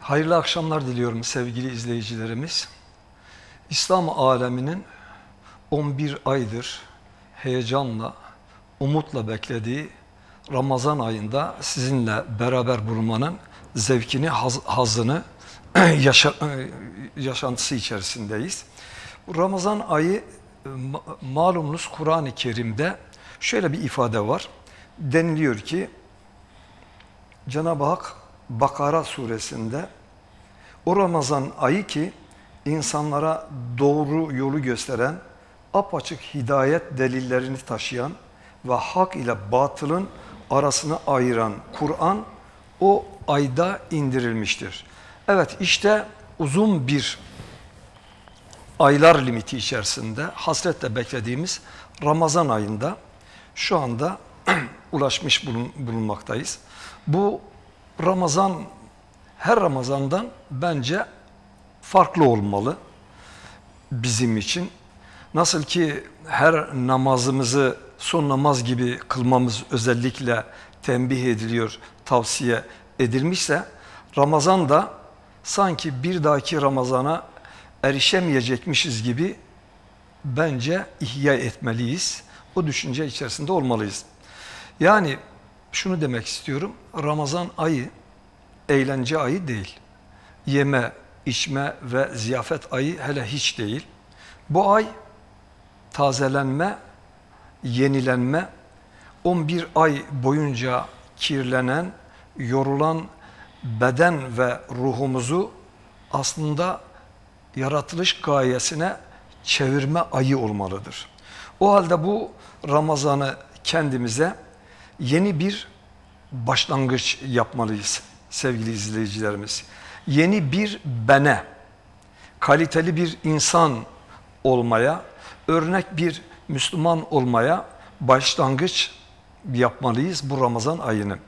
Hayırlı akşamlar diliyorum sevgili izleyicilerimiz. İslam aleminin 11 aydır heyecanla, umutla beklediği Ramazan ayında sizinle beraber bulunmanın zevkini, haz, hazını, yaşa, yaşantısı içerisindeyiz. Ramazan ayı malumunuz Kur'an-ı Kerim'de şöyle bir ifade var. Deniliyor ki Cenab-ı Hak Bakara suresinde o Ramazan ayı ki insanlara doğru yolu gösteren, apaçık hidayet delillerini taşıyan ve hak ile batılın arasını ayıran Kur'an o ayda indirilmiştir. Evet işte uzun bir aylar limiti içerisinde hasretle beklediğimiz Ramazan ayında şu anda ulaşmış bulun, bulunmaktayız. Bu Ramazan her Ramazan'dan bence farklı olmalı bizim için. Nasıl ki her namazımızı son namaz gibi kılmamız özellikle tembih ediliyor, tavsiye edilmişse Ramazan da sanki bir dahaki Ramazan'a erişemeyecekmişiz gibi bence ihya etmeliyiz. Bu düşünce içerisinde olmalıyız. Yani şunu demek istiyorum. Ramazan ayı eğlence ayı değil. Yeme, içme ve ziyafet ayı hele hiç değil. Bu ay tazelenme, yenilenme, 11 ay boyunca kirlenen, yorulan beden ve ruhumuzu aslında yaratılış gayesine çevirme ayı olmalıdır. O halde bu Ramazan'ı kendimize yeni bir başlangıç yapmalıyız sevgili izleyicilerimiz. Yeni bir bene, kaliteli bir insan olmaya, örnek bir Müslüman olmaya başlangıç yapmalıyız bu Ramazan ayını.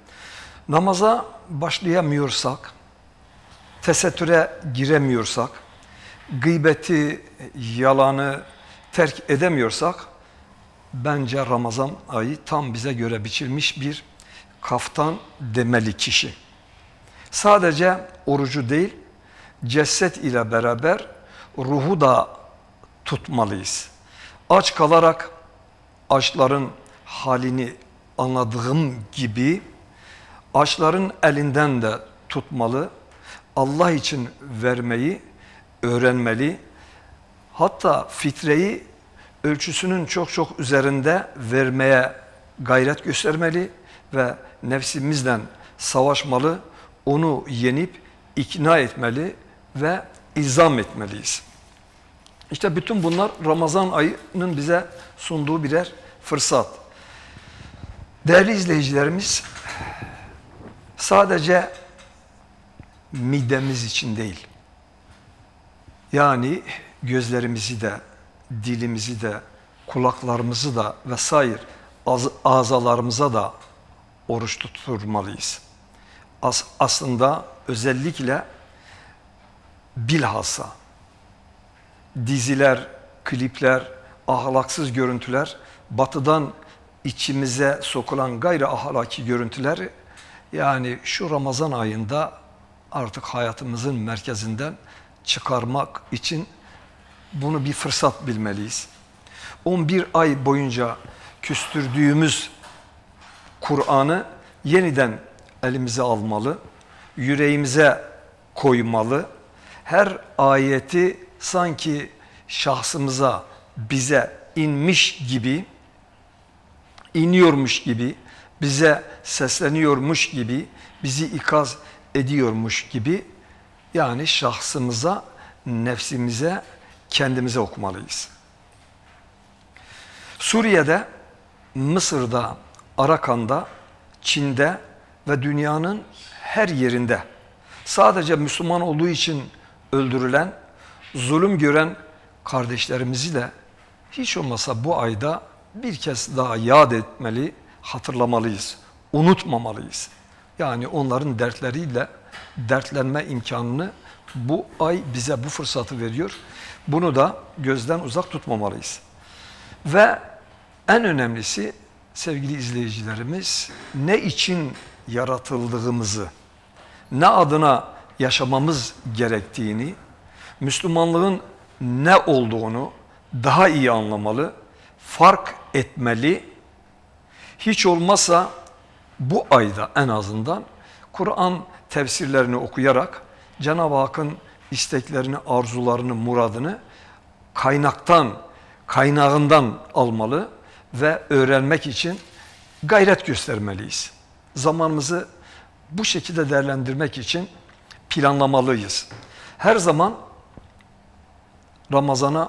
Namaza başlayamıyorsak, tesettüre giremiyorsak, gıybeti, yalanı terk edemiyorsak bence Ramazan ayı tam bize göre biçilmiş bir kaftan demeli kişi. Sadece orucu değil, ceset ile beraber ruhu da tutmalıyız. Aç kalarak açların halini anladığım gibi açların elinden de tutmalı, Allah için vermeyi öğrenmeli, hatta fitreyi ölçüsünün çok çok üzerinde vermeye gayret göstermeli ve nefsimizden savaşmalı, onu yenip ikna etmeli ve izam etmeliyiz. İşte bütün bunlar Ramazan ayının bize sunduğu birer fırsat. Değerli izleyicilerimiz, sadece midemiz için değil, yani gözlerimizi de, dilimizi de, kulaklarımızı da vesaire az, azalarımıza da oruç tutturmalıyız. As, aslında özellikle bilhassa diziler, klipler, ahlaksız görüntüler, batıdan içimize sokulan gayri ahlaki görüntüler yani şu Ramazan ayında artık hayatımızın merkezinden çıkarmak için bunu bir fırsat bilmeliyiz. 11 ay boyunca küstürdüğümüz Kur'an'ı yeniden elimize almalı, yüreğimize koymalı. Her ayeti sanki şahsımıza, bize inmiş gibi, iniyormuş gibi, bize sesleniyormuş gibi, bizi ikaz ediyormuş gibi yani şahsımıza, nefsimize kendimize okumalıyız. Suriye'de, Mısır'da, Arakan'da, Çin'de ve dünyanın her yerinde sadece Müslüman olduğu için öldürülen, zulüm gören kardeşlerimizi de hiç olmasa bu ayda bir kez daha yad etmeli, hatırlamalıyız, unutmamalıyız. Yani onların dertleriyle dertlenme imkanını bu ay bize bu fırsatı veriyor. Bunu da gözden uzak tutmamalıyız. Ve en önemlisi sevgili izleyicilerimiz ne için yaratıldığımızı, ne adına yaşamamız gerektiğini, Müslümanlığın ne olduğunu daha iyi anlamalı, fark etmeli. Hiç olmazsa bu ayda en azından Kur'an tefsirlerini okuyarak Cenab-ı Hakk'ın isteklerini, arzularını, muradını kaynaktan, kaynağından almalı ve öğrenmek için gayret göstermeliyiz. Zamanımızı bu şekilde değerlendirmek için planlamalıyız. Her zaman Ramazan'a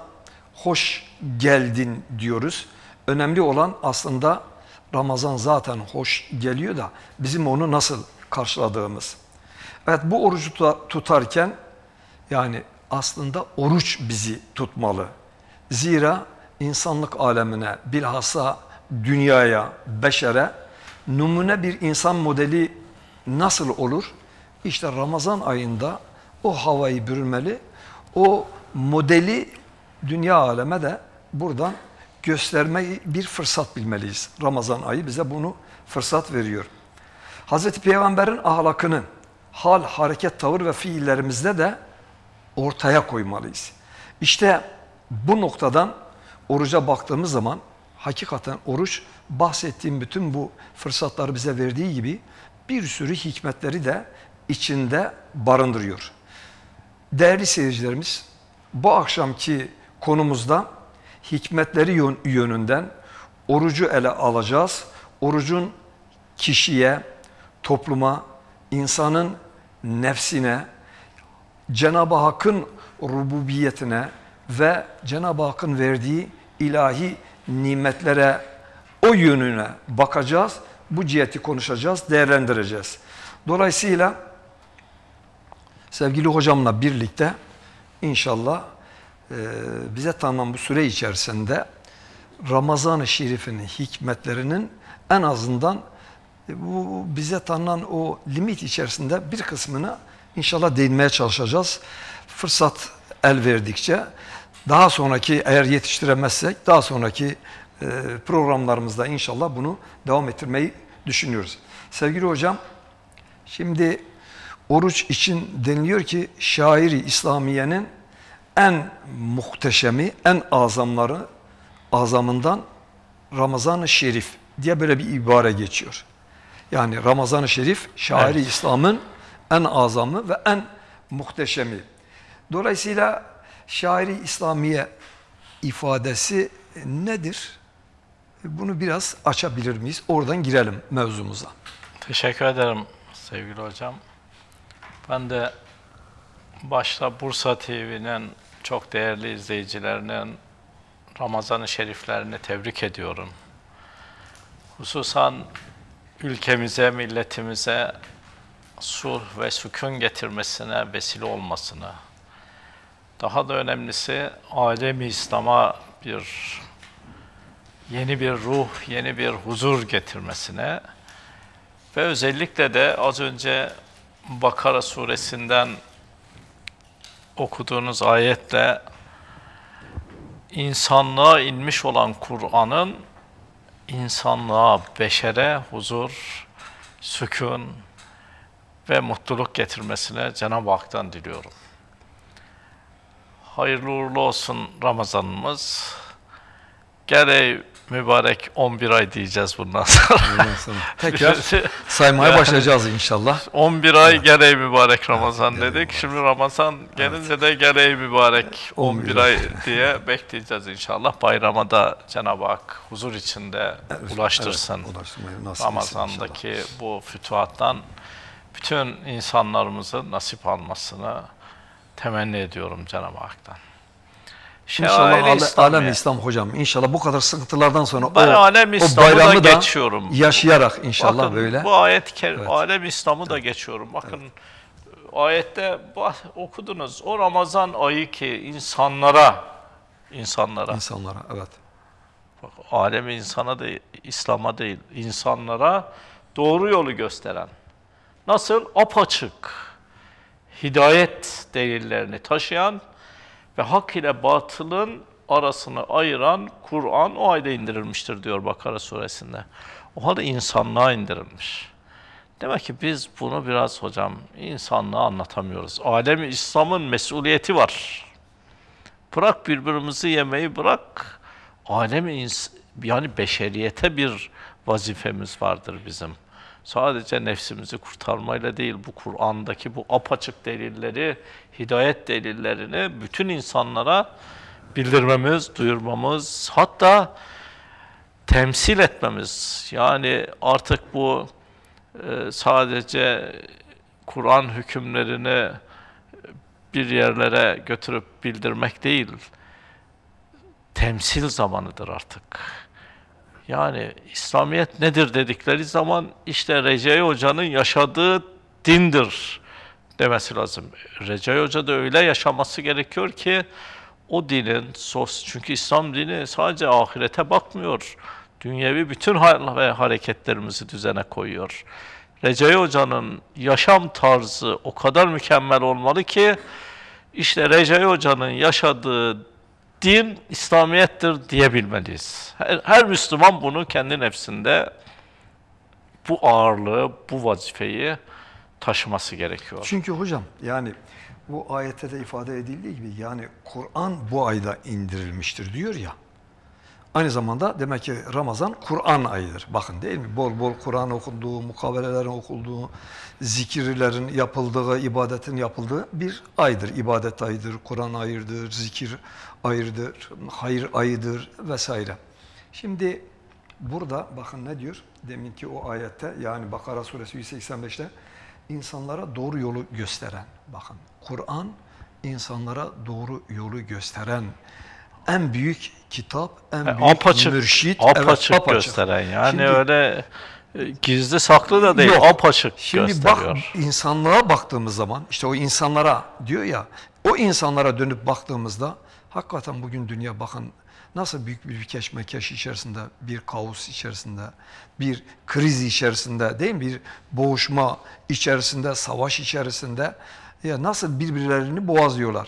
hoş geldin diyoruz. Önemli olan aslında Ramazan zaten hoş geliyor da bizim onu nasıl karşıladığımız. Evet bu orucu tutarken yani aslında oruç bizi tutmalı. Zira insanlık alemine bilhassa dünyaya, beşere numune bir insan modeli nasıl olur? İşte Ramazan ayında o havayı bürünmeli, o modeli dünya aleme de buradan göstermeyi bir fırsat bilmeliyiz. Ramazan ayı bize bunu fırsat veriyor. Hz. Peygamber'in ahlakının, hal, hareket, tavır ve fiillerimizde de ortaya koymalıyız. İşte bu noktadan oruca baktığımız zaman hakikaten oruç bahsettiğim bütün bu fırsatları bize verdiği gibi bir sürü hikmetleri de içinde barındırıyor. Değerli seyircilerimiz bu akşamki konumuzda hikmetleri yönünden orucu ele alacağız. Orucun kişiye, topluma, insanın nefsine, Cenab-ı Hakk'ın rububiyetine ve Cenab-ı Hakk'ın verdiği ilahi nimetlere o yönüne bakacağız. Bu ciheti konuşacağız, değerlendireceğiz. Dolayısıyla sevgili hocamla birlikte inşallah e, bize tanınan bu süre içerisinde Ramazan-ı Şerif'in hikmetlerinin en azından e, bu bize tanınan o limit içerisinde bir kısmını İnşallah değinmeye çalışacağız. Fırsat el verdikçe daha sonraki eğer yetiştiremezsek daha sonraki e, programlarımızda inşallah bunu devam ettirmeyi düşünüyoruz. Sevgili hocam şimdi oruç için deniliyor ki şairi İslamiye'nin en muhteşemi, en azamları azamından Ramazan-ı Şerif diye böyle bir ibare geçiyor. Yani Ramazan-ı Şerif şairi evet. İslam'ın en azamı ve en muhteşemi. Dolayısıyla şairi İslamiye ifadesi nedir? Bunu biraz açabilir miyiz? Oradan girelim mevzumuza. Teşekkür ederim sevgili hocam. Ben de başta Bursa TV'nin çok değerli izleyicilerinin Ramazan-ı Şeriflerini tebrik ediyorum. Hususan ülkemize, milletimize sulh ve sükun getirmesine vesile olmasını, daha da önemlisi alemi İslam'a bir yeni bir ruh, yeni bir huzur getirmesine ve özellikle de az önce Bakara suresinden okuduğunuz ayetle insanlığa inmiş olan Kur'an'ın insanlığa, beşere huzur, sükun, ve mutluluk getirmesine Cenab-ı Hak'tan diliyorum. Hayırlı uğurlu olsun Ramazanımız. Gerey mübarek 11 ay diyeceğiz bundan sonra. Tekrar saymaya başlayacağız inşallah. 11 ay evet. gereği mübarek Ramazan evet, dedik. Şimdi Ramazan gelince evet. de gereği mübarek 11, ay diye bekleyeceğiz inşallah. Bayrama da Cenab-ı Hak huzur içinde evet, ulaştırsın. Evet, Ramazan'daki bu fütuhattan bütün insanlarımızı nasip almasını temenni ediyorum Cenab-ı Hak'tan. Şey, inşallah ale, İslam alem İslam hocam inşallah bu kadar sıkıntılardan sonra ben o, alem o bayramı da, geçiyorum. yaşayarak inşallah Bakın, böyle. Bu ayet evet. alem İslam'ı da geçiyorum. Bakın evet. ayette okudunuz o Ramazan ayı ki insanlara insanlara. İnsanlara evet. Bak, alem insana değil İslam'a değil insanlara doğru yolu gösteren nasıl apaçık hidayet delillerini taşıyan ve hak ile batılın arasını ayıran Kur'an o ayda indirilmiştir diyor Bakara suresinde. O halde insanlığa indirilmiş. Demek ki biz bunu biraz hocam insanlığa anlatamıyoruz. Alemi İslam'ın mesuliyeti var. Bırak birbirimizi yemeyi bırak. Alemi yani beşeriyete bir vazifemiz vardır bizim sadece nefsimizi kurtarmayla değil, bu Kur'an'daki bu apaçık delilleri, hidayet delillerini bütün insanlara bildirmemiz, duyurmamız, hatta temsil etmemiz. Yani artık bu e, sadece Kur'an hükümlerini bir yerlere götürüp bildirmek değil, temsil zamanıdır artık. Yani İslamiyet nedir dedikleri zaman işte Recai Hoca'nın yaşadığı dindir demesi lazım. Recai Hoca da öyle yaşaması gerekiyor ki o dinin sos çünkü İslam dini sadece ahirete bakmıyor. Dünyevi bütün ve hareketlerimizi düzene koyuyor. Recai Hoca'nın yaşam tarzı o kadar mükemmel olmalı ki işte Recai Hoca'nın yaşadığı din İslamiyettir diyebilmeliyiz. Her, her Müslüman bunu kendi nefsinde bu ağırlığı, bu vazifeyi taşıması gerekiyor. Çünkü hocam yani bu ayette de ifade edildiği gibi yani Kur'an bu ayda indirilmiştir diyor ya. Aynı zamanda demek ki Ramazan Kur'an ayıdır. Bakın değil mi? Bol bol Kur'an okunduğu, mukavelelerin okunduğu, zikirlerin yapıldığı, ibadetin yapıldığı bir aydır. İbadet ayıdır, Kur'an ayırdır, zikir ayırdır, hayır ayıdır vesaire. Şimdi burada bakın ne diyor? Deminki o ayette yani Bakara suresi 185'te insanlara doğru yolu gösteren, bakın Kur'an insanlara doğru yolu gösteren, en büyük kitap, en büyük apaçık, mürşit, apaçık, evet, apaçık gösteren yani şimdi, öyle e, gizli saklı da değil, yok, apaçık şimdi gösteriyor. Şimdi bak insanlığa baktığımız zaman işte o insanlara diyor ya, o insanlara dönüp baktığımızda hakikaten bugün dünya bakın nasıl büyük bir keşmekeş içerisinde, bir kaos içerisinde, bir kriz içerisinde değil mi? Bir boğuşma içerisinde, savaş içerisinde ya nasıl birbirlerini boğazlıyorlar.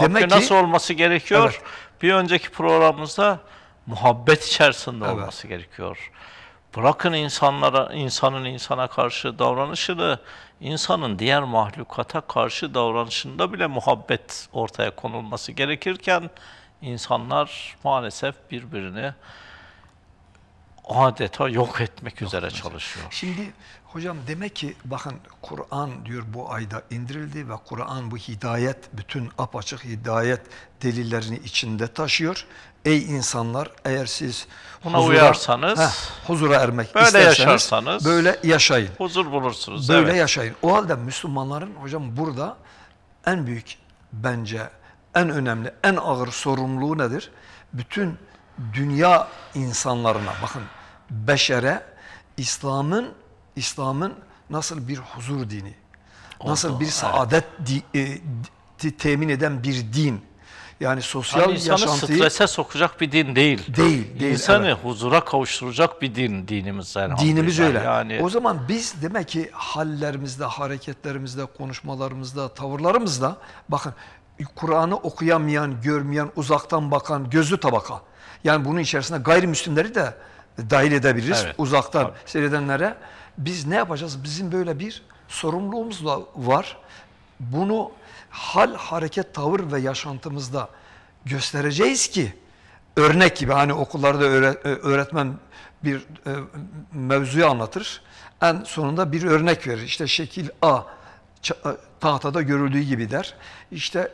Demek Hakkı ki, nasıl olması gerekiyor? Evet bir önceki programımızda muhabbet içerisinde evet. olması gerekiyor. Bırakın insanlara, insanın insana karşı davranışını, insanın diğer mahlukata karşı davranışında bile muhabbet ortaya konulması gerekirken insanlar maalesef birbirini adeta yok etmek yok üzere mesela. çalışıyor. Şimdi Hocam demek ki bakın Kur'an diyor bu ayda indirildi ve Kur'an bu hidayet, bütün apaçık hidayet delillerini içinde taşıyor. Ey insanlar eğer siz Buna huzura, uyarsanız, heh, huzura ermek böyle isterseniz yaşarsanız, böyle yaşayın. Huzur bulursunuz. Böyle evet. yaşayın. O halde Müslümanların hocam burada en büyük bence en önemli, en ağır sorumluluğu nedir? Bütün dünya insanlarına bakın beşere İslam'ın İslam'ın nasıl bir huzur dini, nasıl bir saadet di, e, temin eden bir din. Yani sosyal yani insanı yaşantıyı... strese sokacak bir din değil. Değil. değil insanı evet. huzura kavuşturacak bir din dinimiz. Yani dinimiz öyle. Yani... O zaman biz demek ki hallerimizde, hareketlerimizde, konuşmalarımızda, tavırlarımızda bakın Kur'an'ı okuyamayan, görmeyen, uzaktan bakan, gözlü tabaka. Yani bunun içerisinde gayrimüslimleri de dahil edebiliriz evet. uzaktan Tabii. seyredenlere. Biz ne yapacağız? Bizim böyle bir sorumluluğumuz da var. Bunu hal, hareket, tavır ve yaşantımızda göstereceğiz ki örnek gibi hani okullarda e, öğretmen bir e, mevzuyu anlatır. En sonunda bir örnek verir. İşte şekil A e, tahtada görüldüğü gibi der. İşte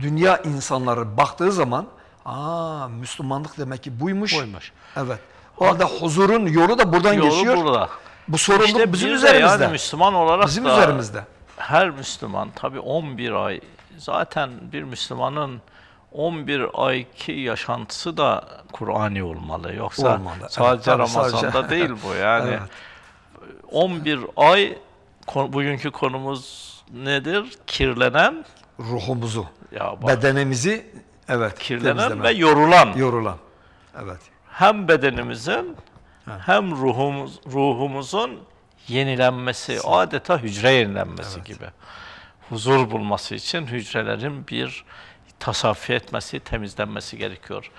dünya insanları baktığı zaman aa Müslümanlık demek ki buymuş. Buymuş. Evet. O halde huzurun yolu da buradan yolu geçiyor. Yolu burada. Bu sorumluluk işte bizim üzerimizde. Yani Müslüman olarak bizim da üzerimizde. her Müslüman tabii 11 ay zaten bir Müslümanın 11 ayki yaşantısı da Kur'ani olmalı. Yoksa olmalı. sadece evet, Ramazan'da sadece. değil bu. Yani evet. 11 ay bugünkü konumuz nedir? Kirlenen ruhumuzu, ya bak, bedenimizi evet kirlenen temizleme. ve yorulan. Yorulan. Evet. Hem bedenimizin hem ruhumuz, ruhumuzun yenilenmesi, Kesin. adeta hücre yenilenmesi evet. gibi. Huzur bulması için hücrelerin bir tasaffi etmesi, temizlenmesi gerekiyor.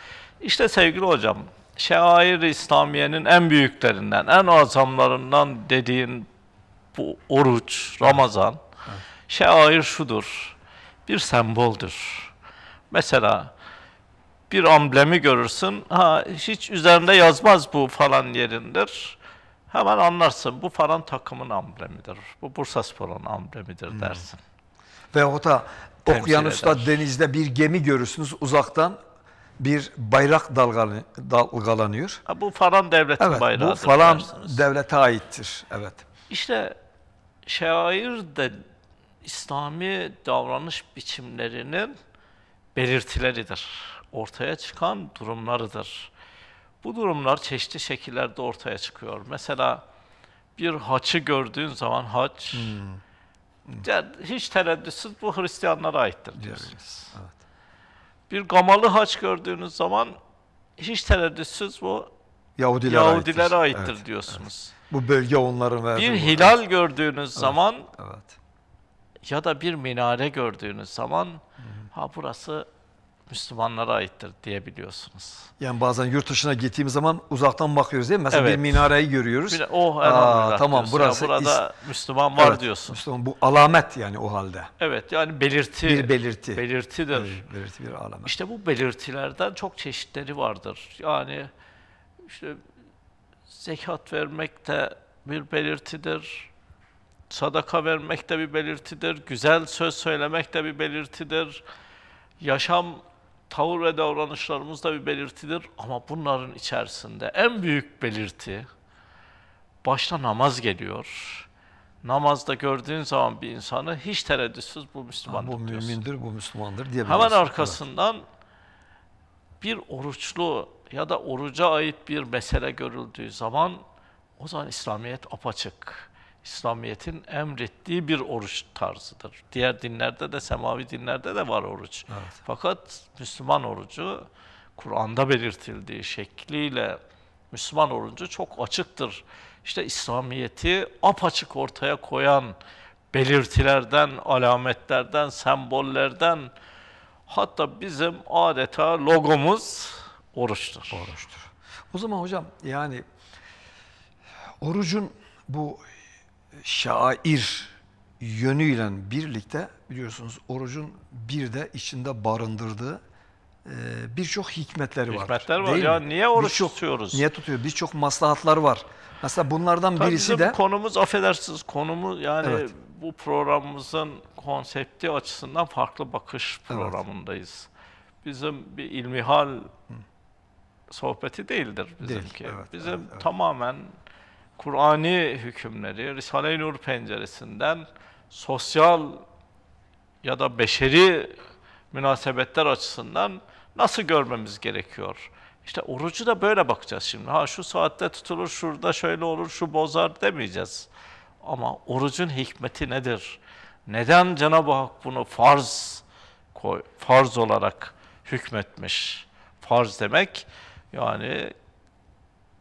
İşte sevgili hocam, şair İslamiye'nin en büyüklerinden, en azamlarından dediğin bu oruç, Ramazan, evet. şair şudur, bir semboldür. Mesela bir amblemi görürsün. Ha hiç üzerinde yazmaz bu falan yerindir. Hemen anlarsın bu falan takımın amblemidir. Bu Bursaspor'un amblemidir hmm. dersin. Ve o da okyanusta eder. denizde bir gemi görürsünüz uzaktan bir bayrak dalgalanıyor. Ha, bu falan devletin evet, bayrağıdır. Bu falan dersiniz. devlete aittir. Evet. İşte şair de İslami davranış biçimlerinin belirtileridir ortaya çıkan durumlarıdır. Bu durumlar çeşitli şekillerde ortaya çıkıyor. Mesela bir haçı gördüğün zaman haç, hmm. hmm. hiç tereddütsüz bu Hristiyanlara aittir diyorsunuz. Evet. Bir gamalı haç gördüğünüz zaman hiç tereddütsüz bu Yahudilere, Yahudilere aittir, aittir evet, diyorsunuz. Evet. Bu bölge onların verdiği. Bir hilal olarak. gördüğünüz evet, zaman evet. ya da bir minare gördüğünüz zaman Hı ha burası Müslümanlara aittir diye biliyorsunuz. Yani bazen yurt dışına gittiğimiz zaman uzaktan bakıyoruz değil mi? Mesela evet. bir minareyi görüyoruz. Bir oh Aa, tamam burası ya, burada is... Müslüman var evet, diyorsun. Müslüman bu alamet yani o halde. Evet yani belirti. Bir belirti. Belirtidir. Bir, belirti bir alamet. İşte bu belirtilerden çok çeşitleri vardır. Yani işte zekat vermek de bir belirtidir. Sadaka vermek de bir belirtidir. Güzel söz söylemek de bir belirtidir. Yaşam tavır ve davranışlarımız da bir belirtidir ama bunların içerisinde en büyük belirti başta namaz geliyor. Namazda gördüğün zaman bir insanı hiç tereddütsüz bu Müslümandır ha, Bu diyorsun. bu Müslümandır diye Hemen arkasından bir oruçlu ya da oruca ait bir mesele görüldüğü zaman o zaman İslamiyet apaçık. İslamiyet'in emrettiği bir oruç tarzıdır. Diğer dinlerde de, semavi dinlerde de var oruç. Evet. Fakat Müslüman orucu Kur'an'da belirtildiği şekliyle Müslüman orucu çok açıktır. İşte İslamiyet'i apaçık ortaya koyan belirtilerden, alametlerden, sembollerden hatta bizim adeta logomuz oruçtur. Oruçtur. O zaman hocam yani orucun bu şair yönüyle birlikte biliyorsunuz orucun bir de içinde barındırdığı e, birçok hikmetleri var. Hikmetler var. Ya niye oruç çok, tutuyoruz? Niye tutuyor? Birçok maslahatlar var. Mesela bunlardan Tabii birisi de konumuz affedersiniz konumuz yani evet. bu programımızın konsepti açısından farklı bakış programındayız. Evet. Bizim bir ilmihal Hı. sohbeti değildir bizimki. Değil, evet, Bizim evet, evet. tamamen Kur'ani hükümleri Risale-i Nur penceresinden sosyal ya da beşeri münasebetler açısından nasıl görmemiz gerekiyor? İşte orucu da böyle bakacağız şimdi. Ha şu saatte tutulur, şurada şöyle olur, şu bozar demeyeceğiz. Ama orucun hikmeti nedir? Neden Cenab-ı Hak bunu farz koy, farz olarak hükmetmiş? Farz demek yani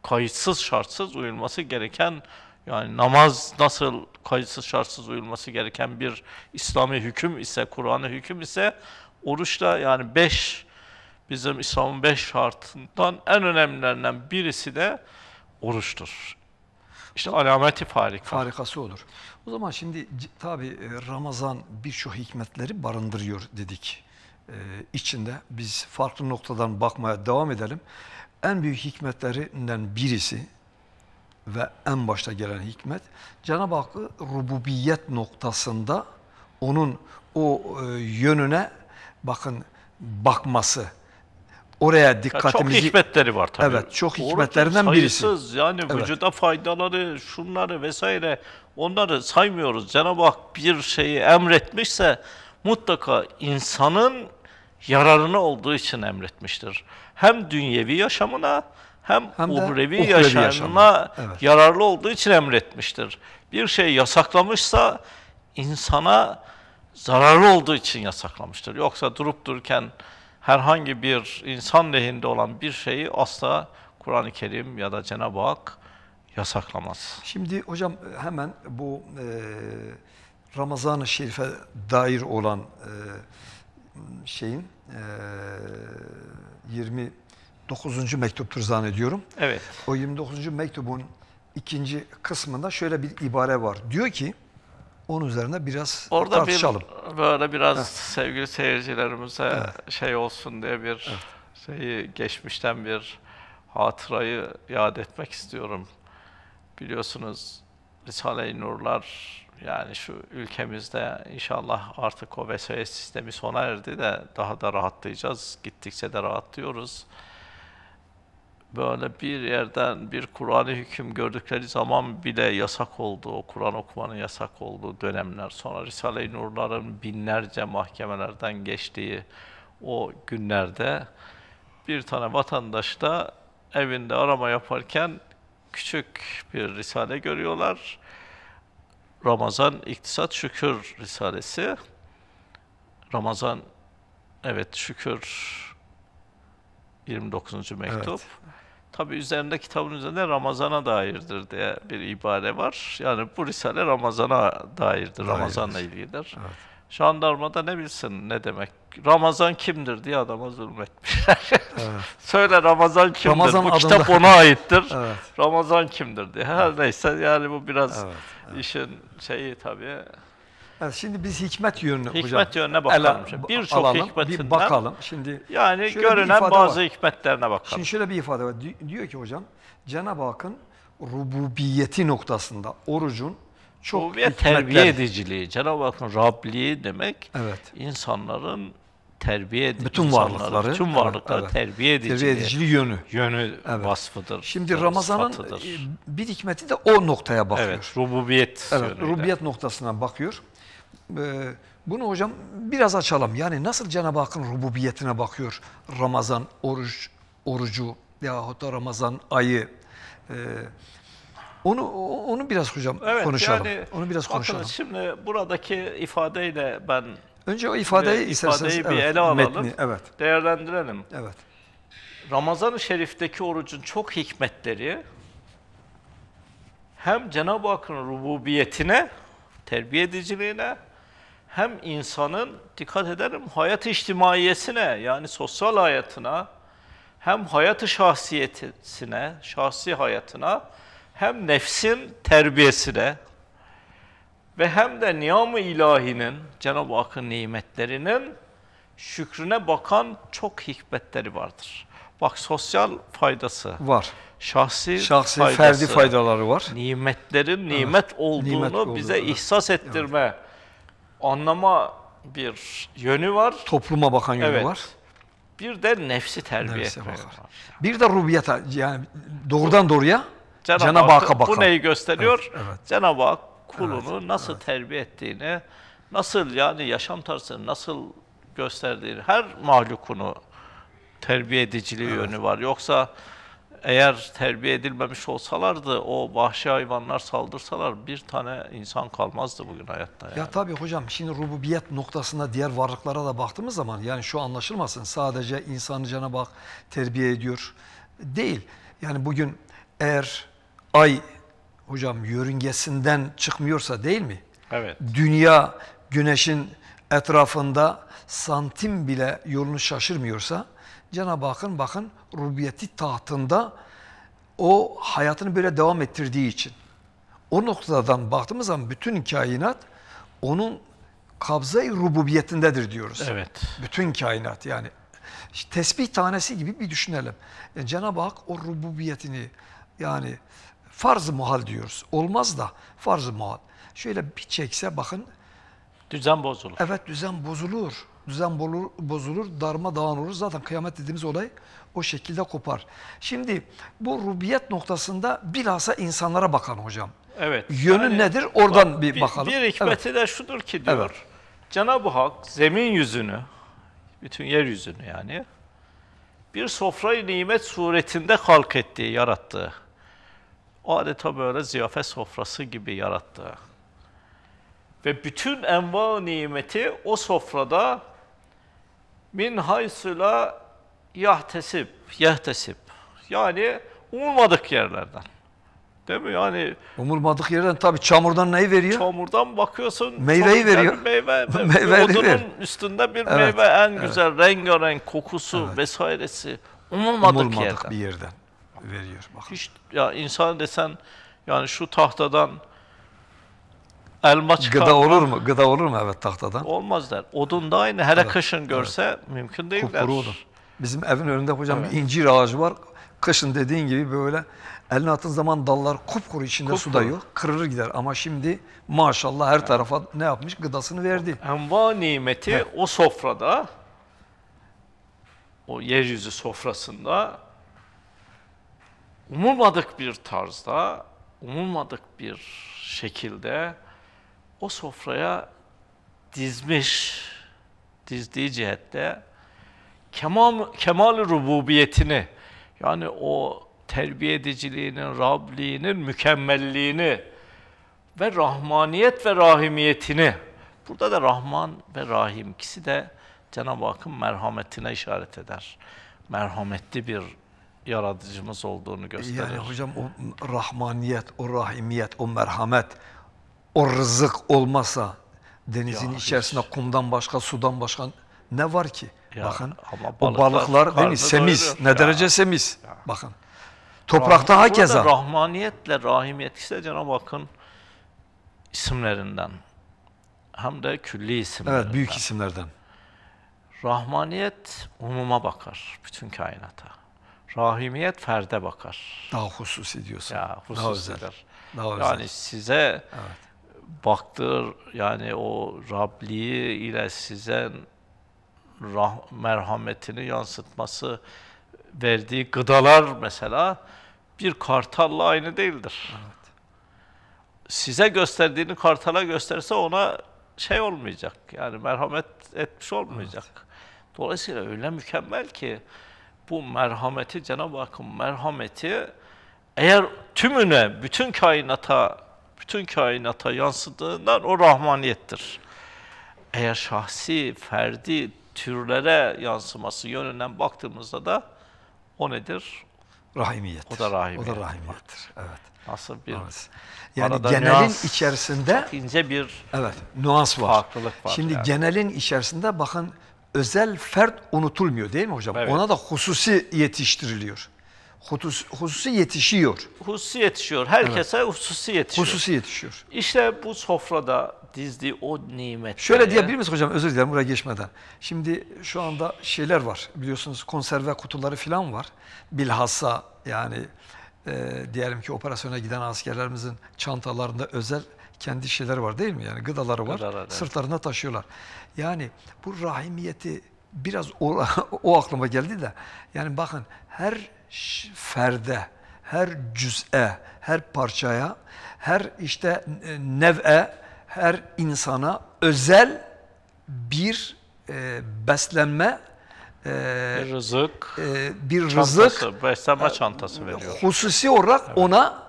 kayıtsız şartsız uyulması gereken yani namaz nasıl kayıtsız şartsız uyulması gereken bir İslami hüküm ise, Kur'an'ı hüküm ise oruçta yani beş bizim İslam'ın beş şartından en önemlilerinden birisi de oruçtur. İşte alameti farika. Farikası olur. O zaman şimdi tabi e, Ramazan birçok hikmetleri barındırıyor dedik. Ee, içinde biz farklı noktadan bakmaya devam edelim en büyük hikmetlerinden birisi ve en başta gelen hikmet Cenab-ı Hakk'ı rububiyet noktasında onun o e, yönüne bakın bakması. Oraya dikkatimizi... çok hikmetleri var tabii. Evet, çok Doğru hikmetlerinden birisi. Sayısız yani evet. vücuda faydaları, şunları vesaire onları saymıyoruz. Cenab-ı Hak bir şeyi emretmişse mutlaka insanın yararına olduğu için emretmiştir hem dünyevi yaşamına hem, hem uhrevi yaşamına yaşamı. evet. yararlı olduğu için emretmiştir. Bir şey yasaklamışsa insana zararlı olduğu için yasaklamıştır. Yoksa durup dururken herhangi bir insan lehinde olan bir şeyi asla Kur'an-ı Kerim ya da Cenab-ı Hak yasaklamaz. Şimdi hocam e, hemen bu e, Ramazan-ı Şerif'e dair olan e, şeyin e, 29. mektuptur zannediyorum. Evet. O 29. mektubun ikinci kısmında şöyle bir ibare var. Diyor ki onun üzerine biraz Orada tartışalım. Bir, böyle biraz evet. sevgili seyircilerimize evet. şey olsun diye bir evet. şeyi geçmişten bir hatırayı yad etmek istiyorum. Biliyorsunuz Risale-i Nurlar yani şu ülkemizde inşallah artık o vesayet sistemi sona erdi de daha da rahatlayacağız. Gittikçe de rahatlıyoruz. Böyle bir yerden bir Kur'an'ı hüküm gördükleri zaman bile yasak olduğu, Kur'an okumanın yasak olduğu dönemler, sonra Risale-i Nurların binlerce mahkemelerden geçtiği o günlerde bir tane vatandaş da evinde arama yaparken küçük bir risale görüyorlar Ramazan İktisat Şükür Risalesi. Ramazan evet şükür 29. mektup. Evet. Tabi üzerinde kitabın üzerinde Ramazan'a dairdir diye bir ibare var. Yani bu risale Ramazan'a dairdir, Hayır. Ramazan'la ilgilidir. Evet. Jandarma da ne bilsin ne demek. Ramazan kimdir diye adama zulmetmişler. Evet. Söyle Ramazan kimdir? Ramazan bu adında. kitap ona aittir. evet. Ramazan kimdir diye. Her evet. neyse yani bu biraz evet, evet. işin şeyi tabii. Evet, şimdi biz hikmet yönüne hikmet hocam. yönüne bakalım. Birçok hikmetinden. Bir bakalım. Şimdi yani görünen bazı var. hikmetlerine bakalım. Şimdi şöyle bir ifade var. Diyor ki hocam Cenab-ı Hakk'ın rububiyeti noktasında orucun çok ve terbiye ediciliği. Cenab-ı Hakk'ın Rabliği demek evet. insanların terbiye edici bütün varlıkları, bütün varlıkları evet, evet. terbiye ediciliği, terbiye ediciliği yönü, yönü evet. vasfıdır. Şimdi Ramazan'ın e, bir hikmeti de o noktaya bakıyor. Evet, rububiyet. Evet, rububiyet noktasına bakıyor. Ee, bunu hocam biraz açalım. Yani nasıl Cenab-ı Hakk'ın rububiyetine bakıyor Ramazan oruç orucu yahut da Ramazan ayı. Ee, onu onu biraz hocam evet, konuşalım. Yani, onu biraz konuşalım. Bakın şimdi buradaki ifadeyle ben önce o ifadeyi bir, isterseniz ifadeyi bir evet, ele alalım. Metni, evet. Değerlendirelim. Evet. Ramazan-ı Şerif'teki orucun çok hikmetleri hem Cenab-ı Hakk'ın rububiyetine, terbiye ediciliğine hem insanın dikkat ederim hayat içtimaiyesine yani sosyal hayatına hem hayatı şahsiyetine, şahsi hayatına hem nefsin terbiyesine ve hem de niyam-ı ilahinin, Cenab-ı Hakk'ın nimetlerinin şükrüne bakan çok hikmetleri vardır. Bak sosyal faydası var. Şahsi, Şahsi faydası, ferdi faydaları var. Nimetlerin nimet evet, olduğunu nimet olduğu, bize evet. ihsas ettirme, evet. anlama bir yönü var. Topluma bakan yönü evet. var. Bir de nefsi terbiye var. Bir de rubiyata yani doğrudan doğruya Cenab-ı Cenab Hakk'a bakalım. Bu neyi gösteriyor? Evet, evet. Cenab-ı Hak kulunu evet, nasıl evet. terbiye ettiğini, nasıl yani yaşam tarzını nasıl gösterdiğini, her mahlukunu terbiye ediciliği evet. yönü var. Yoksa eğer terbiye edilmemiş olsalardı, o vahşi hayvanlar saldırsalar bir tane insan kalmazdı bugün hayatta. Yani. Ya tabii hocam şimdi rububiyet noktasında diğer varlıklara da baktığımız zaman yani şu anlaşılmasın sadece insanı Cenab-ı terbiye ediyor değil. Yani bugün eğer ay hocam yörüngesinden çıkmıyorsa değil mi? Evet. Dünya güneşin etrafında santim bile yolunu şaşırmıyorsa Cenab-ı Hakk'ın bakın rubiyeti tahtında o hayatını böyle devam ettirdiği için. O noktadan baktığımız zaman bütün kainat onun kabzay rububiyetindedir diyoruz. Evet. Bütün kainat yani tesbih tanesi gibi bir düşünelim. Yani e, Cenab-ı Hak o rububiyetini yani farz-ı muhal diyoruz. Olmaz da farz-ı muhal. Şöyle bir çekse bakın. Düzen bozulur. Evet düzen bozulur. Düzen bozulur, darma darmadağın olur. Zaten kıyamet dediğimiz olay o şekilde kopar. Şimdi bu rubiyet noktasında bilhassa insanlara bakan hocam. Evet. Yönü yani, nedir oradan bak, bir bakalım. Bir hikmeti evet. de şudur ki diyor. Evet. Cenab-ı Hak zemin yüzünü, bütün yeryüzünü yani bir sofrayı nimet suretinde halk ettiği, yarattığı adeta böyle ziyafet sofrası gibi yarattı. Ve bütün enva nimeti o sofrada min haysula yahtesib, yahtesib. Yani umulmadık yerlerden. Değil mi? Yani umulmadık yerden tabii çamurdan neyi veriyor? Çamurdan bakıyorsun. Meyveyi veriyor. Meyve, meyve odunun üstünde bir evet, meyve en evet. güzel rengarenk kokusu evet. vesairesi umulmadık, umulmadık yerden. bir yerden veriyor. Bakın. Hiç ya insan desen yani şu tahtadan elma çıkar. Gıda olur mu? Gıda olur mu evet tahtadan? Olmaz der. Odun da aynı. Hele evet, kışın görse evet. mümkün değil Kupkuru der. olur. Bizim evin önünde hocam evet. incir ağacı var. Kışın dediğin gibi böyle eline attığın zaman dallar kupkuru içinde kupkuru. su da yok. Kırılır gider ama şimdi maşallah her evet. tarafa ne yapmış? Gıdasını verdi. Enva nimeti evet. o sofrada o yeryüzü sofrasında umulmadık bir tarzda, umulmadık bir şekilde o sofraya dizmiş, dizdiği cihette kemal, kemal rububiyetini, yani o terbiye ediciliğinin, Rabliğinin mükemmelliğini ve rahmaniyet ve rahimiyetini, burada da Rahman ve Rahim ikisi de Cenab-ı Hakk'ın merhametine işaret eder. Merhametli bir yaratıcımız olduğunu gösterir. Yani hocam o rahmaniyet, o rahimiyet, o merhamet, o rızık olmasa denizin ya içerisinde hiç. kumdan başka, sudan başka ne var ki? Ya, Bakın ama balıklar, o balıklar değil mi? Semiz. Ne ya. derece semiz? Ya. Bakın. Toprakta Rah hakeza. Rahmaniyetle rahimiyet ise Cenab-ı Hakk'ın isimlerinden hem de külli isimlerden. Evet büyük isimlerden. Rahmaniyet umuma bakar bütün kainata rahimiyet ferde bakar. Daha hususi diyorsun. Ya hususidir. Daha özel. Daha özel. Yani size evet. baktır yani o Rabliği ile size rah merhametini yansıtması verdiği gıdalar mesela bir kartalla aynı değildir. Evet. Size gösterdiğini kartala gösterse ona şey olmayacak yani merhamet etmiş olmayacak. Evet. Dolayısıyla öyle mükemmel ki bu merhameti, Cenab-ı Hakk'ın merhameti eğer tümüne, bütün kainata, bütün kainata yansıdığından o rahmaniyettir. Eğer şahsi, ferdi türlere yansıması yönünden baktığımızda da o nedir? Rahimiyet. O da rahimiyet. O da rahimiyettir. Evet. Nasıl bir evet. Yani genelin nüans, içerisinde ince bir evet, nüans var. Farklılık var. Şimdi yani. genelin içerisinde bakın özel fert unutulmuyor değil mi hocam? Evet. Ona da hususi yetiştiriliyor. Husus, hususi yetişiyor. Hususi yetişiyor. Herkese evet. hususi yetişiyor. Hususi yetişiyor. İşte bu sofrada dizdiği o nimet. Şöyle diyebilir miyiz hocam özür dilerim buraya geçmeden. Şimdi şu anda şeyler var biliyorsunuz konserve kutuları falan var. Bilhassa yani e, diyelim ki operasyona giden askerlerimizin çantalarında özel kendi şeyler var değil mi? Yani gıdaları var. Gıdalar, evet. Sırtlarında taşıyorlar. Yani bu rahimiyeti biraz o, o aklıma geldi de yani bakın her ferde, her cüz'e, her parçaya, her işte e, nev'e, her insana özel bir e, beslenme e, bir rızık, e, bir çantası, rızık beslenme e, çantası veriyor. Hususi olarak evet. ona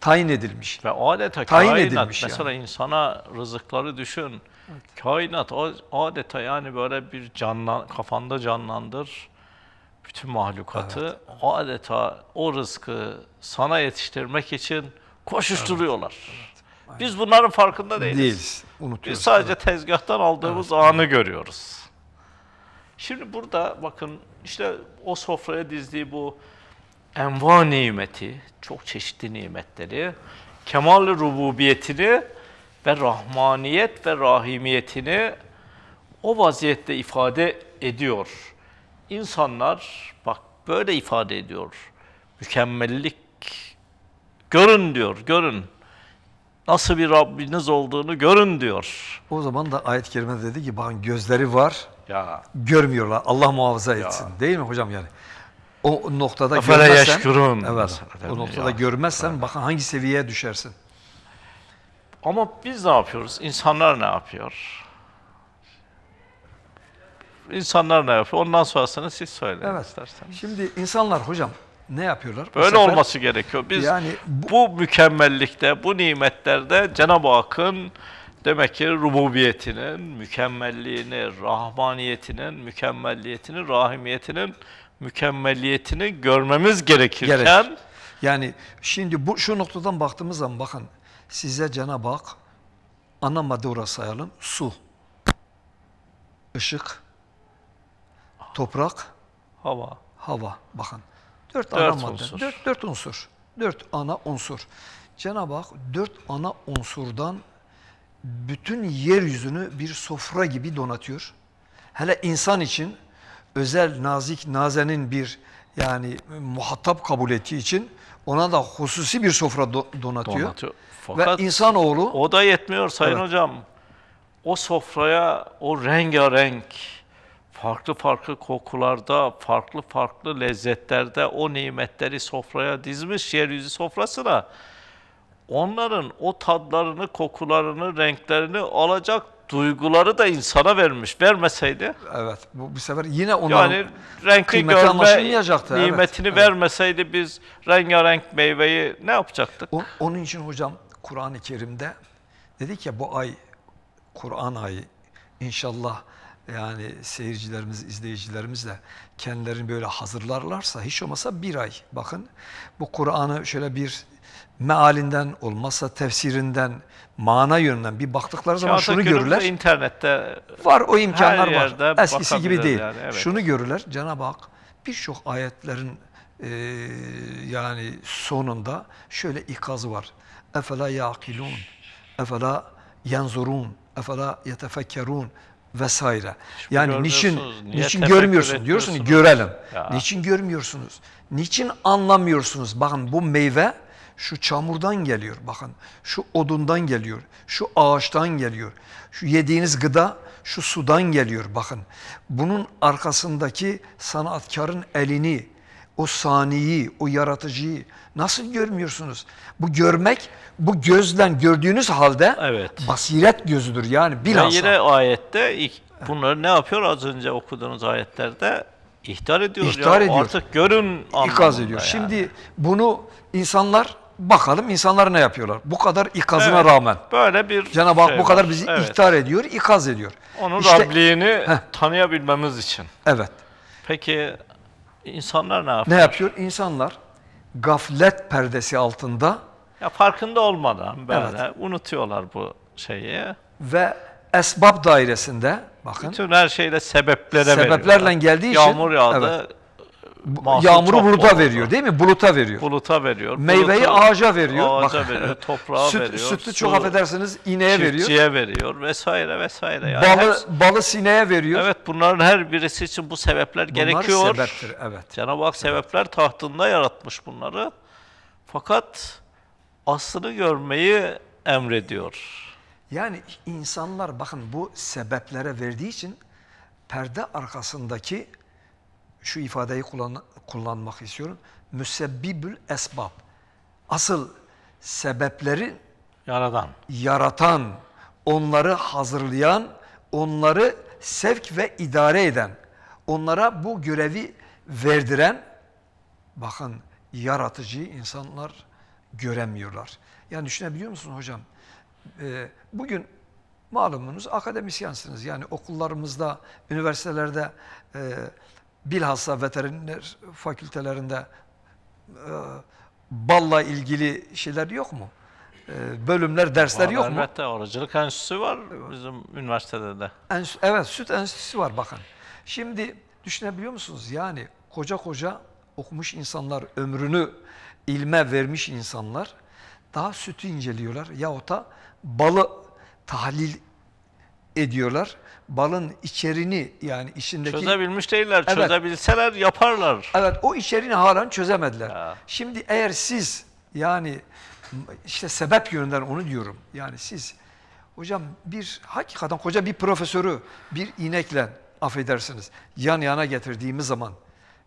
tayin edilmiş. Ve adeta tayin edilmiş mesela yani. insana rızıkları düşün. Evet. Kainat adeta yani böyle bir canlan, kafanda canlandır bütün mahlukatı. Evet, Adeta o rızkı sana yetiştirmek için koşuşturuyorlar. Evet, evet. Biz bunların farkında değiliz. değiliz unutuyoruz. Biz sadece evet. tezgahtan aldığımız evet, anı görüyoruz. Şimdi burada bakın işte o sofraya dizdiği bu enva nimeti, çok çeşitli nimetleri, kemal rububiyetini ve rahmaniyet ve rahimiyetini o vaziyette ifade ediyor. İnsanlar bak böyle ifade ediyor. Mükemmellik görün diyor, görün. Nasıl bir Rabbiniz olduğunu görün diyor. O zaman da ayet-i kerimede dedi ki bakın gözleri var, ya. görmüyorlar. Allah muhafaza etsin. Ya. Değil mi hocam yani? O noktada Afele görmezsen, evet, o noktada ya. görmezsen bakın hangi seviyeye düşersin. Ama biz ne yapıyoruz? İnsanlar ne yapıyor? İnsanlar ne yapıyor? Ondan sonrasını siz söyleyin evet. isterseniz. Şimdi insanlar hocam ne yapıyorlar? Böyle sefer, olması gerekiyor. Biz yani bu, bu mükemmellikte, bu nimetlerde Cenab-ı Hakk'ın demek ki rububiyetinin, mükemmelliğini, rahmaniyetinin, mükemmelliyetini, rahimiyetinin mükemmelliyetini görmemiz gerekirken Gerek. yani şimdi bu şu noktadan baktığımız zaman bakın size Cenab-ı Hak ana madde sayalım. Su, ışık, toprak, hava. Hava. Bakın. Dört, dört ana madde. Dört, dört unsur. Dört ana unsur. Cenab-ı Hak dört ana unsurdan bütün yeryüzünü bir sofra gibi donatıyor. Hele insan için özel nazik nazenin bir yani muhatap kabul ettiği için ona da hususi bir sofra donatıyor. donatıyor. Fakat Ve insanoğlu... O da yetmiyor Sayın evet. Hocam. O sofraya o rengarenk, farklı farklı kokularda, farklı farklı lezzetlerde o nimetleri sofraya dizmiş yeryüzü sofrasına onların o tadlarını, kokularını, renklerini alacak duyguları da insana vermiş. Vermeseydi. Evet. Bu bir sefer yine onların yani renkli görme nimetini evet, vermeseydi evet. biz rengarenk meyveyi ne yapacaktık? O, onun için hocam Kur'an-ı Kerim'de dedik ya bu ay Kur'an ayı inşallah yani seyircilerimiz, izleyicilerimiz de kendilerini böyle hazırlarlarsa hiç olmasa bir ay bakın bu Kur'an'ı şöyle bir mealinden olmazsa tefsirinden, mana yönünden bir baktıkları zaman Kağıta şunu görürler. internette var o imkanlar var. Eskisi gibi değil. Yani, evet. Şunu görürler. Cenab-ı Hak birçok ayetlerin e, yani sonunda şöyle ikazı var. Efela yaqilun, efela yanzurun, efela yetefekkerun vesaire. Hiç yani niçin niçin görmüyorsun diyorsun görelim. Ya. Niçin görmüyorsunuz? Niçin anlamıyorsunuz? Bakın bu meyve şu çamurdan geliyor bakın, şu odundan geliyor, şu ağaçtan geliyor, şu yediğiniz gıda şu sudan geliyor bakın. Bunun arkasındaki sanatkarın elini, o saniyi, o yaratıcıyı nasıl görmüyorsunuz? Bu görmek, bu gözden gördüğünüz halde evet. basiret gözüdür yani bilhassa. Yine ayette ilk, bunları ne yapıyor az önce okuduğunuz ayetlerde? İhtar ediyor. İhtar ya. ediyor. Artık görün İkaz ediyor. Yani. Şimdi bunu insanlar bakalım insanlar ne yapıyorlar. Bu kadar ikazına evet, rağmen. Böyle bir Cenab-ı Hak şey bu kadar var. bizi evet. ihtar ediyor, ikaz ediyor. Onun işte, Rabliğini heh. tanıyabilmemiz için. Evet. Peki insanlar ne yapıyor? Ne yapıyor? İnsanlar gaflet perdesi altında ya farkında olmadan böyle evet. unutuyorlar bu şeyi. Ve esbab dairesinde bakın. Bütün her şeyle sebeplere sebeplerle veriyorlar. geldiği Yağmur için. Yağmur yağdı. Evet. Mahsul yağmuru buluta veriyor değil mi? Buluta veriyor. Buluta veriyor. Meyveyi Buluta, ağaca veriyor. Ağaca Bak, veriyor, toprağa süt, veriyor. Sütü çok affedersiniz ineğe veriyor. Çiftçiye veriyor vesaire vesaire. Yani balı, hepsi, balı sineğe veriyor. Evet bunların her birisi için bu sebepler Bunlar gerekiyor. Bunlar sebeptir evet. Cenab-ı Hak evet. sebepler tahtında yaratmış bunları. Fakat aslını görmeyi emrediyor. Yani insanlar bakın bu sebeplere verdiği için perde arkasındaki şu ifadeyi kullan, kullanmak istiyorum. Müsebbibül esbab. Asıl sebepleri yaradan. Yaratan, onları hazırlayan, onları sevk ve idare eden, onlara bu görevi verdiren bakın yaratıcıyı insanlar göremiyorlar. Yani düşünebiliyor musun hocam? Ee, bugün malumunuz akademisyansınız. Yani okullarımızda, üniversitelerde e, bilhassa veteriner fakültelerinde e, balla ilgili şeyler yok mu? E, bölümler, dersler var, yok elbette. mu? Elbette arıcılık enstitüsü var bizim üniversitede de. Enstitü, evet süt enstitüsü var bakın. Şimdi düşünebiliyor musunuz? Yani koca koca okumuş insanlar, ömrünü ilme vermiş insanlar daha sütü inceliyorlar yahut da balı tahlil ediyorlar. Balın içerini yani içindeki... Çözebilmiş değiller. Evet. Çözebilseler yaparlar. Evet o içerini halen çözemediler. Ha. Şimdi eğer siz yani işte sebep yönünden onu diyorum. Yani siz hocam bir hakikaten koca bir profesörü bir inekle affedersiniz yan yana getirdiğimiz zaman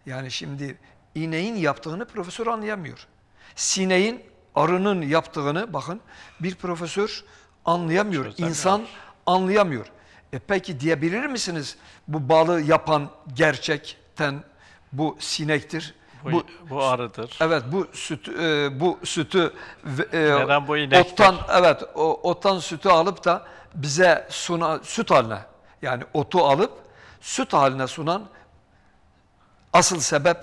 yani şimdi ineğin yaptığını profesör anlayamıyor. Sineğin arının yaptığını bakın bir profesör anlayamıyor. Çözemiyor. İnsan anlayamıyor. E peki diyebilir misiniz bu balı yapan gerçekten bu sinektir? Bu, bu, bu arıdır. Evet bu süt e, bu sütü e, bu inektir? ottan evet o, ottan sütü alıp da bize suna süt haline yani otu alıp süt haline sunan asıl sebep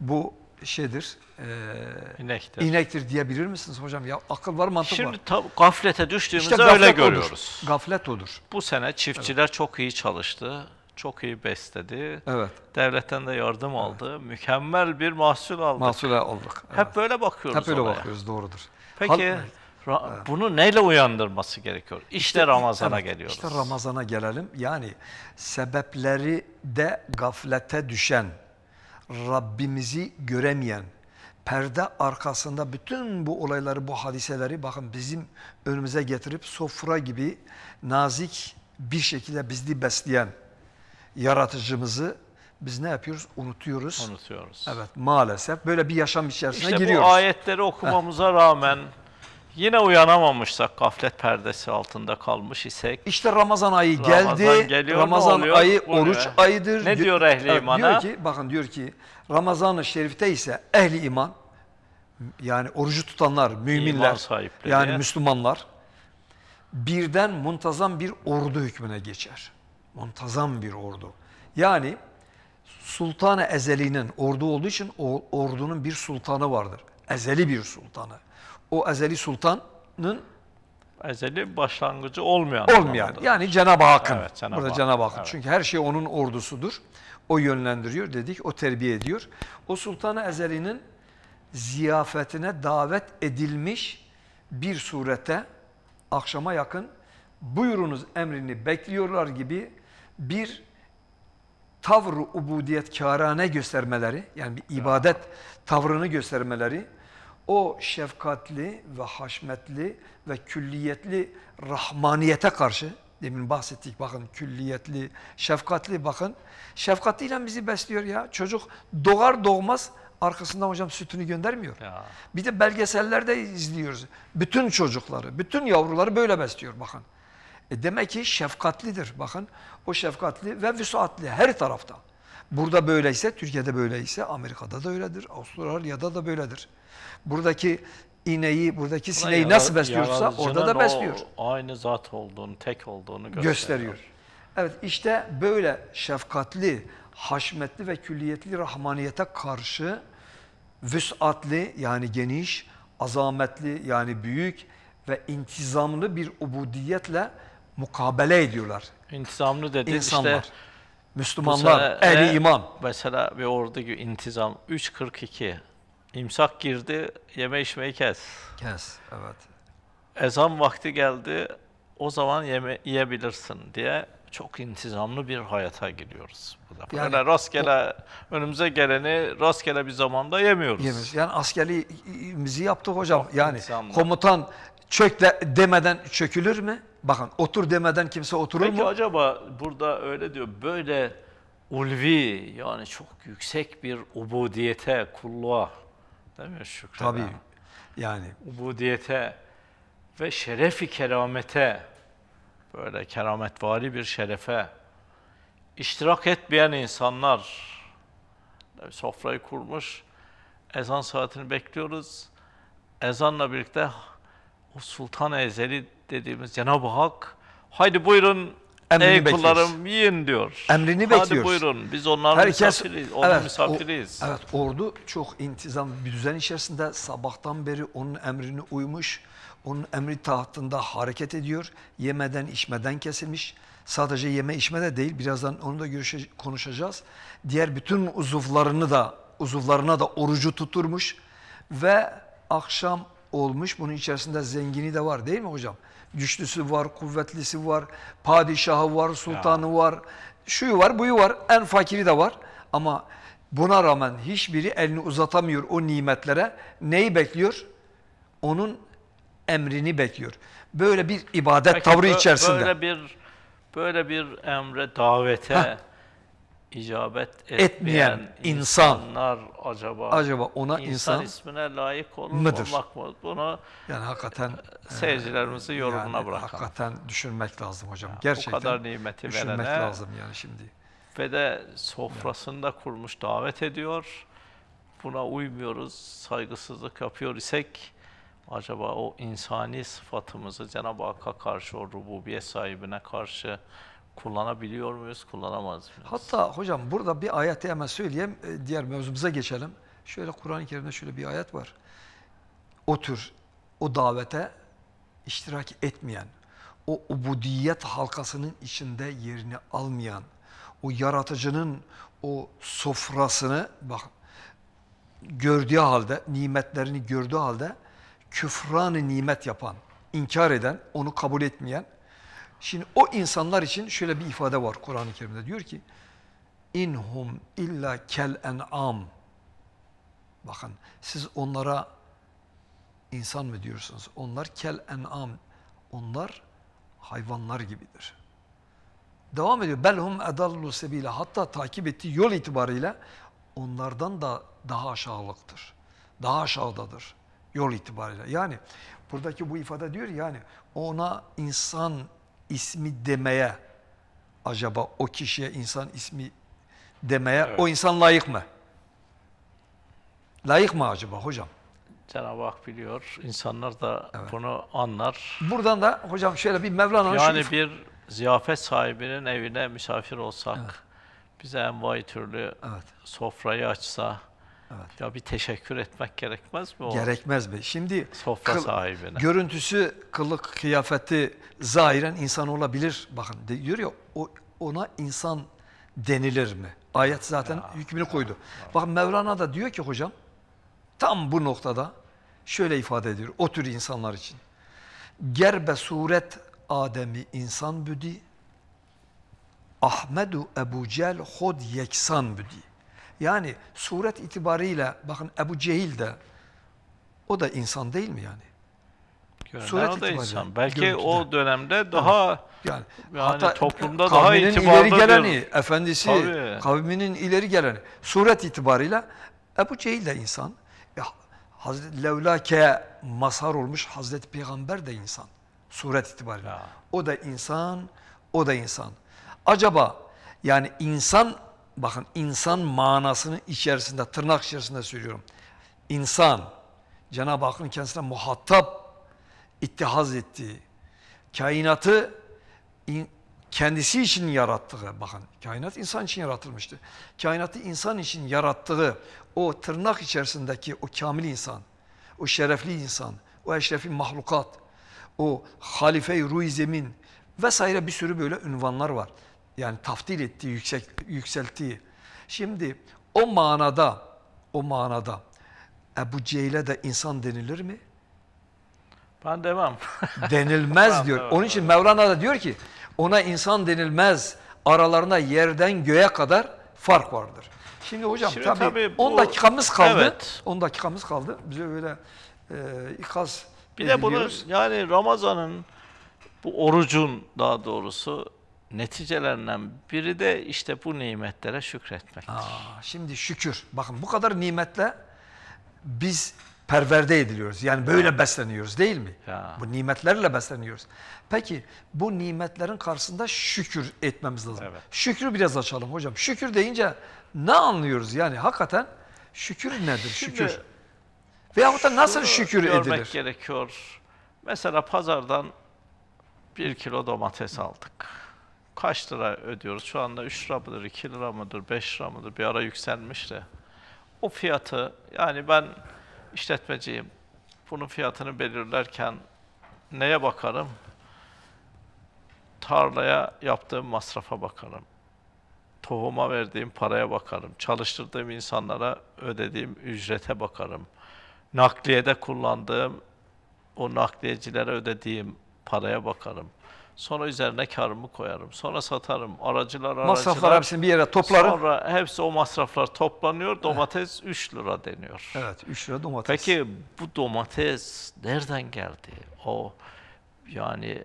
bu şeydir, e, inektir. inektir diyebilir misiniz hocam? Ya akıl var, mantık Şimdi var. Şimdi gaflete düştüğümüzde işte öyle görüyoruz. Odur. Gaflet odur. Bu sene çiftçiler evet. çok iyi çalıştı, çok iyi besledi. Evet. Devletten de yardım evet. aldı. Mükemmel bir mahsul aldık. Mahsul aldık. Evet. Hep böyle bakıyoruz Hep böyle olaya. bakıyoruz, doğrudur. Peki... Hal Evet. Bunu neyle uyandırması gerekiyor? İşte, işte Ramazan'a evet, geliyoruz. İşte Ramazan'a gelelim. Yani sebepleri de gaflete düşen Rabbimizi göremeyen, perde arkasında bütün bu olayları, bu hadiseleri bakın bizim önümüze getirip sofra gibi nazik bir şekilde bizi besleyen yaratıcımızı biz ne yapıyoruz? Unutuyoruz. Unutuyoruz. Evet maalesef böyle bir yaşam içerisine işte giriyoruz. İşte bu ayetleri okumamıza Heh. rağmen Yine uyanamamışsak, gaflet perdesi altında kalmış isek. İşte Ramazan ayı Ramazan geldi. Geliyor, Ramazan oluyor? ayı oruç oluyor. ayıdır. Ne diyor ehli iman? Diyor ki bakın diyor ki Ramazan-ı Şerif'te ise ehli iman yani orucu tutanlar, müminler yani Müslümanlar birden muntazam bir ordu hükmüne geçer. Muntazam bir ordu. Yani sultan Ezeli'nin ordu olduğu için ordunun bir sultanı vardır. Ezeli bir sultanı o ezeli sultanın ezeli başlangıcı olmayan. Olmayan. Anlamında. Yani Cenab-ı Hakk'ın. Evet, Cenab Burada Cenab-ı Hakk'ın. Evet. Çünkü her şey onun ordusudur. O yönlendiriyor dedik, o terbiye ediyor. O sultanı ezelinin ziyafetine davet edilmiş bir surete akşama yakın buyurunuz emrini bekliyorlar gibi bir tavrı ubudiyet kârane göstermeleri yani bir ibadet tavrını göstermeleri o şefkatli ve haşmetli ve külliyetli rahmaniyete karşı demin bahsettik bakın külliyetli, şefkatli bakın. şefkatliyle bizi besliyor ya. Çocuk doğar doğmaz arkasından hocam sütünü göndermiyor. Ya. Bir de belgesellerde izliyoruz. Bütün çocukları, bütün yavruları böyle besliyor bakın. E demek ki şefkatlidir bakın. O şefkatli ve vüsuatli her tarafta. Burada böyleyse, Türkiye'de böyleyse Amerika'da da öyledir, Avustralya'da da böyledir. Buradaki ineği, buradaki sineği nasıl besliyorsa orada da besliyor. Aynı zat olduğunu, tek olduğunu gösteriyor. gösteriyor. Evet işte böyle şefkatli, haşmetli ve külliyetli rahmaniyete karşı vüsatli yani geniş, azametli yani büyük ve intizamlı bir ubudiyetle mukabele ediyorlar. İntizamlı dedi İnsanlar. işte Müslümanlar, eli iman. Mesela bir ordu gibi intizam 3.42 imsak girdi, yeme içmeyi kes. Kes, evet. Ezan vakti geldi, o zaman yeme, yiyebilirsin diye çok intizamlı bir hayata giriyoruz. Bu defa. Yani, Öyle rastgele o, önümüze geleni rastgele bir zamanda yemiyoruz. Yemiyoruz. Yani askerliğimizi yaptık hocam. Çok yani intizamlı. komutan Çök de, demeden çökülür mü? Bakın otur demeden kimse oturur Peki mu? Peki acaba burada öyle diyor böyle ulvi yani çok yüksek bir ubudiyete, kulluğa değil mi Şükrü? Tabii yani. Ubudiyete ve şerefi keramete böyle kerametvari bir şerefe iştirak etmeyen insanlar sofrayı kurmuş ezan saatini bekliyoruz. Ezanla birlikte o Sultan Ezeli dediğimiz Cenab-ı Hak haydi buyurun Emrini Ey bekliyoruz. yiyin diyor. Emrini Hadi bekliyoruz. Hadi buyurun biz onların Herkes, misafiriyiz. Onun evet, misafiriyiz. O, evet ordu çok intizam bir düzen içerisinde sabahtan beri onun emrini uymuş. Onun emri tahtında hareket ediyor. Yemeden içmeden kesilmiş. Sadece yeme içme de değil birazdan onu da görüşe, konuşacağız. Diğer bütün uzuvlarını da uzuvlarına da orucu tuturmuş ve akşam olmuş. Bunun içerisinde zengini de var değil mi hocam? Güçlüsü var, kuvvetlisi var, padişahı var, sultanı ya. var, şuyu var, buyu var, en fakiri de var. Ama buna rağmen hiçbiri elini uzatamıyor o nimetlere. Neyi bekliyor? Onun emrini bekliyor. Böyle bir ibadet Peki, tavrı içerisinde. Böyle bir böyle bir emre davete Heh icabet etmeyen, etmeyen insan, insanlar acaba acaba ona insan, insan ismine layık olur mıdır? olmak mı? Bunu yani hakikaten e, seyircilerimizi e, yorumuna yani bırakalım. Hakikaten düşünmek lazım hocam. Yani Gerçekten o kadar nimeti düşünmek verene, lazım yani şimdi. Ve de sofrasında yani. kurmuş davet ediyor. Buna uymuyoruz, saygısızlık yapıyor isek acaba o insani sıfatımızı Cenab-ı Hakk'a karşı, o rububiyet sahibine karşı kullanabiliyor muyuz, kullanamaz mıyız? Hatta hocam burada bir ayeti hemen söyleyeyim, e, diğer mevzumuza geçelim. Şöyle Kur'an-ı Kerim'de şöyle bir ayet var. O tür, o davete iştirak etmeyen, o ubudiyet halkasının içinde yerini almayan, o yaratıcının o sofrasını bak gördüğü halde, nimetlerini gördüğü halde küfranı nimet yapan, inkar eden, onu kabul etmeyen, Şimdi o insanlar için şöyle bir ifade var Kur'an-ı Kerim'de diyor ki inhum illa kel en'am bakın siz onlara insan mı diyorsunuz? Onlar kel en'am onlar hayvanlar gibidir. Devam ediyor. Belhum edallu sebile hatta takip ettiği yol itibarıyla onlardan da daha aşağılıktır. Daha aşağıdadır yol itibarıyla. Yani buradaki bu ifade diyor yani ona insan ismi demeye acaba o kişiye insan ismi demeye evet. o insan layık mı? Layık mı acaba hocam? Cenab-ı Hak biliyor. İnsanlar da evet. bunu anlar. Buradan da hocam şöyle bir Mevlana'nın Yani şu... bir ziyafet sahibinin evine misafir olsak, evet. bize envai türlü evet. sofrayı açsa, Evet. Ya bir teşekkür etmek gerekmez mi? O Gerekmez mi? Şimdi sofra kıl, sahibine. Görüntüsü, kılık, kıyafeti zahiren insan olabilir. Bakın diyor ya o, ona insan denilir mi? Ayet zaten ya, hükmünü koydu. Ya, Bakın Mevlana da diyor ki hocam tam bu noktada şöyle ifade ediyor o tür insanlar için. Gerbe suret Ademi insan büdi, Ahmedu Ebu Cel hod yeksan büdi. Yani suret itibarıyla bakın Ebu Cehil de o da insan değil mi yani? suret o da insan. Belki o dönemde daha yani, yani hatta toplumda daha ileri geleni, bir... efendisi, Tabii. kavminin ileri geleni. Suret itibarıyla Ebu Cehil de insan. E, Hazreti Levlake mazhar olmuş Hazreti Peygamber de insan. Suret itibarıyla. Ya. O da insan, o da insan. Acaba yani insan bakın insan manasının içerisinde, tırnak içerisinde söylüyorum. İnsan, Cenab-ı Hakk'ın kendisine muhatap ittihaz ettiği, kainatı in, kendisi için yarattığı, bakın kainat insan için yaratılmıştı. Kainatı insan için yarattığı o tırnak içerisindeki o kamil insan, o şerefli insan, o eşrefi mahlukat, o halife-i ruh zemin vesaire bir sürü böyle ünvanlar var yani taftil ettiği, yüksek, yükselttiği. Şimdi o manada, o manada Ebu Cehil'e de insan denilir mi? Ben demem. Denilmez diyor. Doğru, Onun için Mevlana da diyor ki ona insan denilmez. Aralarına yerden göğe kadar fark vardır. Şimdi hocam Şimdi tabii, tabii bu, 10 dakikamız kaldı. Evet. 10 dakikamız kaldı. Bize öyle e, ikaz Bir ediliyoruz. de bunu yani Ramazan'ın bu orucun daha doğrusu neticelerinden biri de işte bu nimetlere şükretmektir. Aa, şimdi şükür. Bakın bu kadar nimetle biz perverde ediliyoruz. Yani böyle ya. besleniyoruz değil mi? Ya. Bu nimetlerle besleniyoruz. Peki bu nimetlerin karşısında şükür etmemiz lazım. Evet. Şükrü biraz açalım hocam. Şükür deyince ne anlıyoruz? Yani hakikaten şükür nedir? Şimdi, şükür. Veyahut da nasıl şükür edilir? Görmek gerekiyor. Mesela pazardan bir kilo domates aldık kaç lira ödüyoruz? Şu anda 3 lira mıdır, 2 lira mıdır, 5 lira mıdır? Bir ara yükselmiş de. O fiyatı, yani ben işletmeciyim, bunun fiyatını belirlerken neye bakarım? Tarlaya yaptığım masrafa bakarım. Tohuma verdiğim paraya bakarım. Çalıştırdığım insanlara ödediğim ücrete bakarım. Nakliyede kullandığım, o nakliyecilere ödediğim paraya bakarım. Sonra üzerine karımı koyarım. Sonra satarım. Aracılar aracılar. Masraflar hepsini bir yere toplarım. Sonra hepsi o masraflar toplanıyor. Domates evet. 3 lira deniyor. Evet 3 lira domates. Peki bu domates nereden geldi? O yani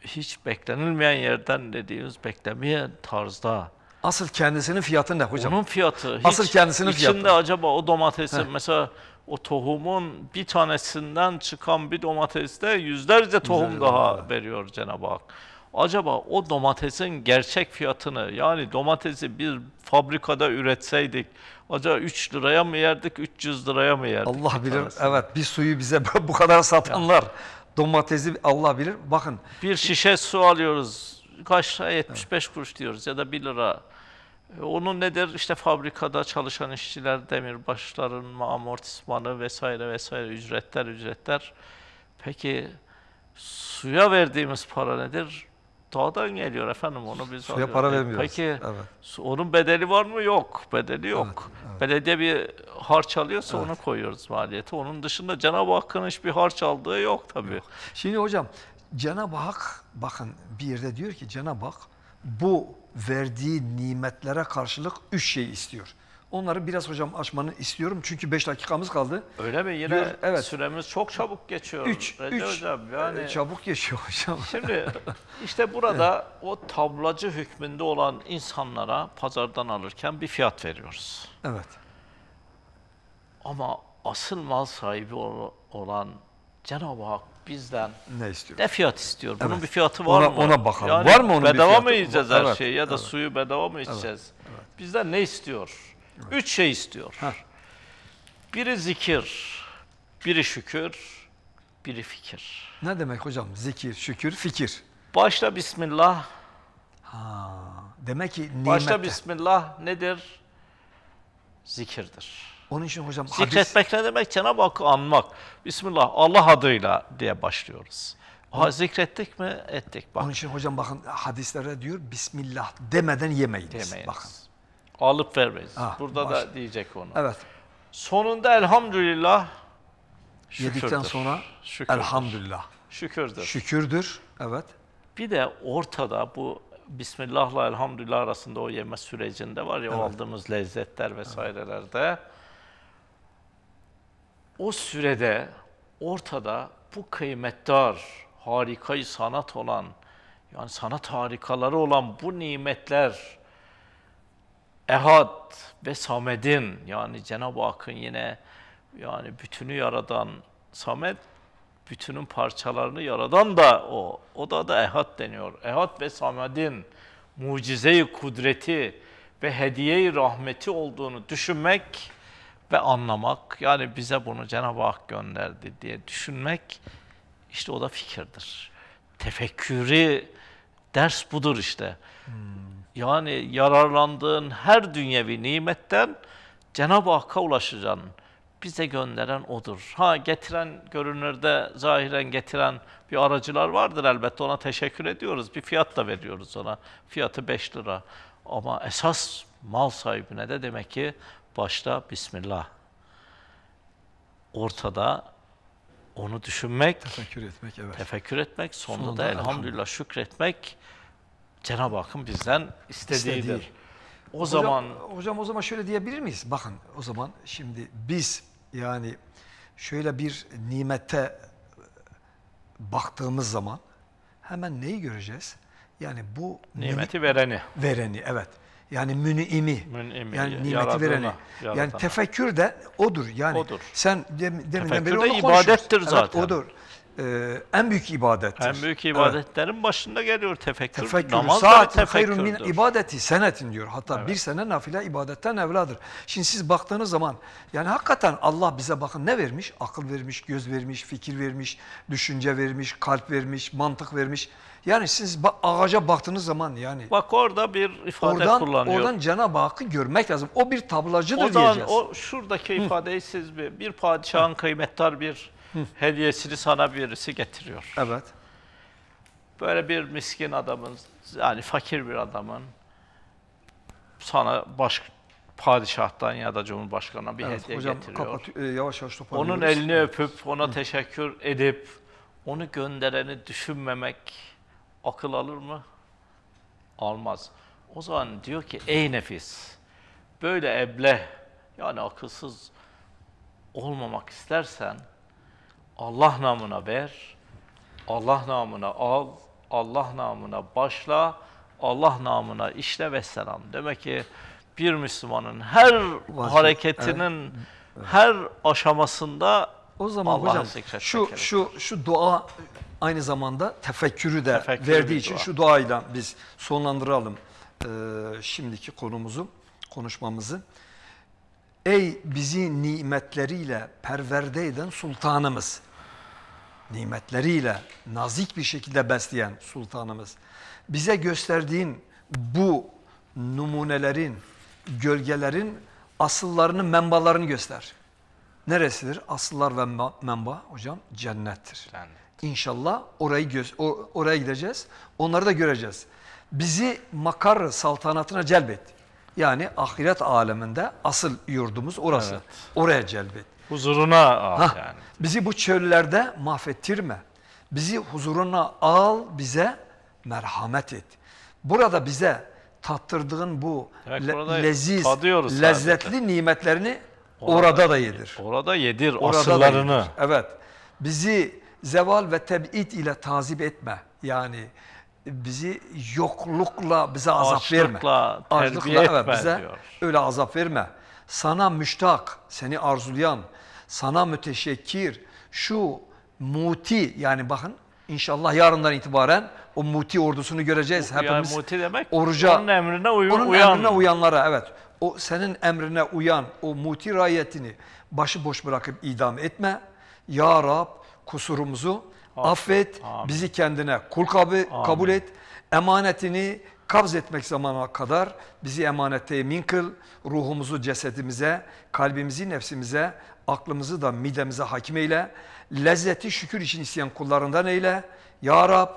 hiç beklenilmeyen yerden dediğimiz beklemeyen tarzda. Asıl kendisinin fiyatı ne hocam? Onun fiyatı. Asıl kendisinin fiyatı. İçinde acaba o domatesin mesela o tohumun bir tanesinden çıkan bir domateste yüzlerce tohum Güzel daha var. veriyor Cenab-ı Hak. Acaba o domatesin gerçek fiyatını yani domatesi bir fabrikada üretseydik acaba 3 liraya mı yerdik 300 liraya mı yerdik? Allah bilir tanesini? evet bir suyu bize bu kadar satanlar yani. domatesi Allah bilir bakın. Bir şişe su alıyoruz kaç lira? 75 evet. kuruş diyoruz ya da 1 lira e, onun nedir? İşte fabrikada çalışan işçiler, demirbaşların amortismanı vesaire vesaire ücretler ücretler. Peki suya verdiğimiz para nedir? Dağdan geliyor efendim onu biz Suya alıyoruz. para e, vermiyoruz. Peki evet. onun bedeli var mı? Yok. Bedeli yok. Evet, evet. Belediye bir harç alıyorsa evet. onu koyuyoruz maliyeti. Onun dışında Cenab-ı Hakk'ın hiçbir harç aldığı yok tabii. Yok. Şimdi hocam Cenab-ı Hak bakın bir yerde diyor ki Cenab-ı Hak bu verdiği nimetlere karşılık üç şey istiyor. Onları biraz hocam açmanı istiyorum çünkü beş dakikamız kaldı. Öyle mi? Yine Diyor, evet. süremiz çok çabuk geçiyor. Üç, üç hocam, yani... E, çabuk geçiyor hocam. Şimdi işte burada evet. o tablacı hükmünde olan insanlara pazardan alırken bir fiyat veriyoruz. Evet. Ama asıl mal sahibi olan Cenab-ı Hak bizden ne istiyor? Ne fiyat istiyor? Bunun evet. bir fiyatı var ona, mı? Ona bakalım. Yani var mı onun bedava bir fiyatı? mı yiyeceğiz her evet. şeyi ya da evet. suyu bedava mı içeceğiz? Evet. Evet. Bizden ne istiyor? Evet. Üç şey istiyor. Heh. Biri zikir, biri şükür, biri fikir. Ne demek hocam? Zikir, şükür, fikir. Başla Bismillah. Ha, demek ki nimette. Başla Bismillah nedir? Zikirdir. Onun için hocam Zikretmek hadis... ne demek? Cenab-ı Hakk'ı anmak. Bismillah Allah adıyla diye başlıyoruz. Ha, zikrettik mi? Ettik. Bak. Onun için hocam bakın hadislere diyor Bismillah demeden yemeyiz. Yemeyiniz. Bakın. Alıp vermeyiz. Ah, Burada baş... da diyecek onu. Evet. Sonunda elhamdülillah şükürdür. Yedikten sonra şükürdür. elhamdülillah. Şükürdür. Şükürdür. Evet. Bir de ortada bu Bismillah'la elhamdülillah arasında o yeme sürecinde var ya evet. aldığımız lezzetler vesairelerde evet o sürede ortada bu kıymetdar, harikayı sanat olan, yani sanat harikaları olan bu nimetler Ehad ve Samed'in yani Cenab-ı Hakk'ın yine yani bütünü yaradan samet bütünün parçalarını yaradan da o. O da da Ehad deniyor. Ehad ve Samed'in mucize kudreti ve hediye-i rahmeti olduğunu düşünmek ve anlamak yani bize bunu Cenab-ı Hak gönderdi diye düşünmek işte o da fikirdir. Tefekkürü ders budur işte. Hmm. Yani yararlandığın her dünyevi nimetten Cenab-ı Hakk'a ulaşacaksın. Bize gönderen odur. Ha getiren görünürde zahiren getiren bir aracılar vardır elbette ona teşekkür ediyoruz. Bir fiyat da veriyoruz ona. Fiyatı 5 lira. Ama esas mal sahibine de demek ki başta Bismillah. Ortada onu düşünmek, tefekkür etmek, evet. tefekkür etmek, sonunda, sonunda da elhamdülillah, elhamdülillah şükretmek Cenab-ı Hakk'ın bizden istediğidir. İstediği. O hocam, zaman hocam o zaman şöyle diyebilir miyiz? Bakın o zaman şimdi biz yani şöyle bir nimete e, baktığımız zaman hemen neyi göreceğiz? Yani bu nimeti vereni. Vereni evet. Yani müniimi, münimi yani nimeti yaradığına, vereni. Yaradana. Yani tefekkür de odur. Yani odur. sen dem, deminden beri onu konuşuyorsun. ibadettir evet, zaten. odur e, en büyük ibadettir. En büyük ibadetlerin evet. başında geliyor tefekkür. Tefekkür, Namaz saatin hayrun min ibadeti senetin diyor. Hatta evet. bir sene nafile ibadetten evladır. Şimdi siz baktığınız zaman yani hakikaten Allah bize bakın ne vermiş? Akıl vermiş, göz vermiş, fikir vermiş, düşünce vermiş, kalp vermiş, mantık vermiş. Yani siz ağaca baktığınız zaman yani. Bak orada bir ifade oradan, kullanıyor. Oradan Cenab-ı Hakk'ı görmek lazım. O bir tablacıdır o zaman, diyeceğiz. O şuradaki Hı. ifadeyi siz bir, bir padişahın Hı. kıymetli bir hediyesini sana birisi getiriyor. Evet. Böyle bir miskin adamın, yani fakir bir adamın sana baş, padişahtan ya da cumhurbaşkanına bir evet, hediye hocam, getiriyor. Kapat, e, yavaş yavaş Onun elini evet. öpüp, ona Hı. teşekkür edip, onu göndereni düşünmemek akıl alır mı? Almaz. O zaman diyor ki, ey nefis, böyle eble, yani akılsız olmamak istersen, Allah namına ver, Allah namına al, Allah namına başla, Allah namına işle ve selam. Demek ki bir Müslümanın her Vazif, hareketinin evet. her aşamasında o zaman Allah hocam şu gerekir. şu şu dua aynı zamanda tefekkürü de tefekkürü verdiği için dua. şu duayla biz sonlandıralım e, şimdiki konumuzu, konuşmamızı. Ey bizi nimetleriyle perverde eden sultanımız nimetleriyle nazik bir şekilde besleyen sultanımız bize gösterdiğin bu numunelerin, gölgelerin asıllarını, membalarını göster. Neresidir? Asıllar ve memba hocam cennettir. Cennet. İnşallah orayı oraya gideceğiz. Onları da göreceğiz. Bizi makar saltanatına celbet. Yani ahiret aleminde asıl yurdumuz orası. Evet. Oraya celbet. Huzuruna al ha, yani. Bizi bu çöllerde mahvettirme. Bizi huzuruna al, bize merhamet et. Burada bize tattırdığın bu le leziz, lezzetli sadece. nimetlerini orada, orada da yedir. Orada yedir orada asıllarını. yedir. Evet. Bizi zeval ve tebit ile tazip etme. Yani bizi yoklukla bize azap Açlıkla, verme. Açlıkla, evet, bize diyor. öyle azap verme. Sana müştak, seni arzulayan, sana müteşekkir, şu muti yani bakın inşallah yarından itibaren o muti ordusunu göreceğiz. Hepimiz muti demek oruca, onun emrine uyun, onun uyan. emrine uyanlara evet. O senin emrine uyan o muti rayetini başıboş bırakıp idam etme. Ya Rab kusurumuzu affet, Amin. bizi kendine kul kabı, kabul et. Emanetini kabz etmek zamana kadar bizi emanete yemin kıl, ruhumuzu cesedimize, kalbimizi nefsimize, aklımızı da midemize hakim eyle. Lezzeti şükür için isteyen kullarından eyle. Ya Rab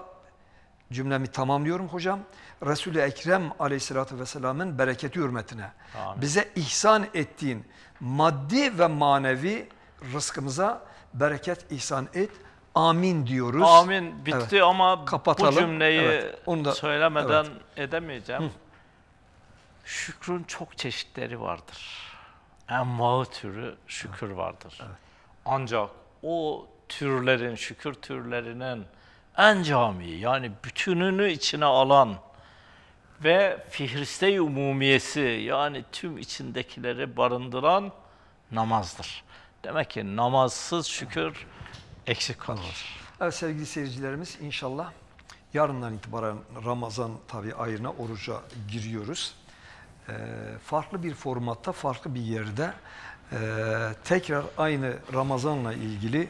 cümlemi tamamlıyorum hocam. Resul-i Ekrem aleyhissalatü vesselamın bereketi hürmetine Amin. bize ihsan ettiğin maddi ve manevi rızkımıza bereket ihsan et. Amin diyoruz. Amin bitti evet. ama Kapatalım. bu cümleyi evet. Onu da, söylemeden evet. edemeyeceğim. Hı. Şükrün çok çeşitleri vardır envaı türü şükür vardır. Evet. Ancak o türlerin, şükür türlerinin en cami yani bütününü içine alan ve fihriste umumiyesi yani tüm içindekileri barındıran namazdır. Demek ki namazsız şükür eksik kalır. Evet sevgili seyircilerimiz inşallah yarından itibaren Ramazan tabi ayına oruca giriyoruz. Ee, farklı bir formatta, farklı bir yerde ee, tekrar aynı Ramazan'la ilgili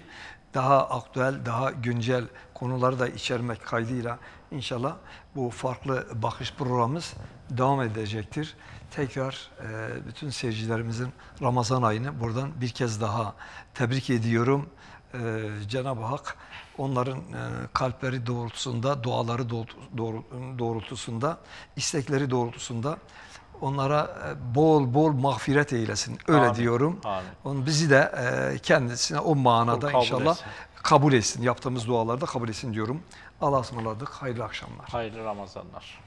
daha aktüel, daha güncel konuları da içermek kaydıyla inşallah bu farklı bakış programımız devam edecektir. Tekrar ee, bütün seyircilerimizin Ramazan ayını buradan bir kez daha tebrik ediyorum. Cenab-ı Hak onların kalpleri doğrultusunda, duaları doğrultusunda, istekleri doğrultusunda onlara e, bol bol mağfiret eylesin. Öyle Amin. diyorum. Amin. Onu bizi de e, kendisine o manada kabul inşallah etsin. kabul etsin. Yaptığımız dualarda kabul etsin diyorum. Allah'a ısmarladık. Hayırlı akşamlar. Hayırlı Ramazanlar.